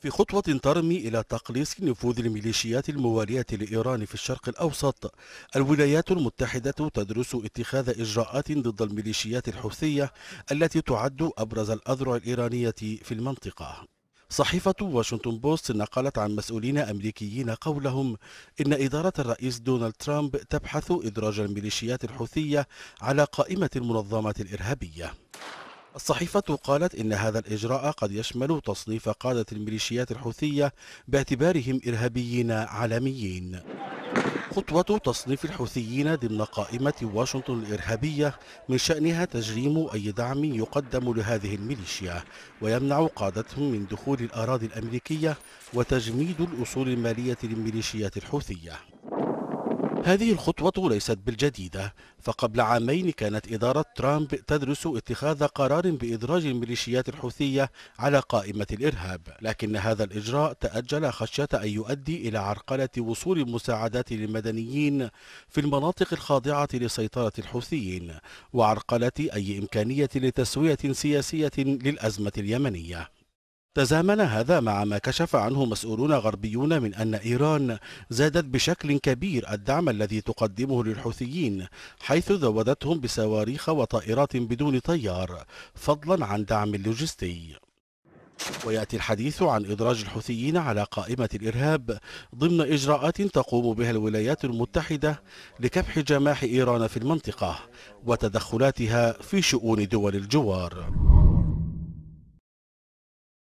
في خطوة ترمي إلى تقليص نفوذ الميليشيات الموالية لإيران في الشرق الأوسط الولايات المتحدة تدرس اتخاذ إجراءات ضد الميليشيات الحوثية التي تعد أبرز الأذرع الإيرانية في المنطقة صحيفة واشنطن بوست نقلت عن مسؤولين أمريكيين قولهم إن إدارة الرئيس دونالد ترامب تبحث إدراج الميليشيات الحوثية على قائمة المنظمات الإرهابية الصحيفة قالت إن هذا الإجراء قد يشمل تصنيف قادة الميليشيات الحوثية باعتبارهم إرهابيين عالميين خطوة تصنيف الحوثيين ضمن قائمة واشنطن الإرهابية من شأنها تجريم أي دعم يقدم لهذه الميليشيا ويمنع قادتهم من دخول الأراضي الأمريكية وتجميد الأصول المالية للميليشيات الحوثية هذه الخطوة ليست بالجديدة فقبل عامين كانت إدارة ترامب تدرس اتخاذ قرار بإدراج الميليشيات الحوثية على قائمة الإرهاب لكن هذا الإجراء تأجل خشية أن يؤدي إلى عرقلة وصول المساعدات للمدنيين في المناطق الخاضعة لسيطرة الحوثيين وعرقلة أي إمكانية لتسوية سياسية للأزمة اليمنية تزامن هذا مع ما كشف عنه مسؤولون غربيون من أن إيران زادت بشكل كبير الدعم الذي تقدمه للحوثيين حيث زودتهم بصواريخ وطائرات بدون طيار فضلا عن دعم لوجستي ويأتي الحديث عن إدراج الحوثيين على قائمة الإرهاب ضمن إجراءات تقوم بها الولايات المتحدة لكبح جماح إيران في المنطقة وتدخلاتها في شؤون دول الجوار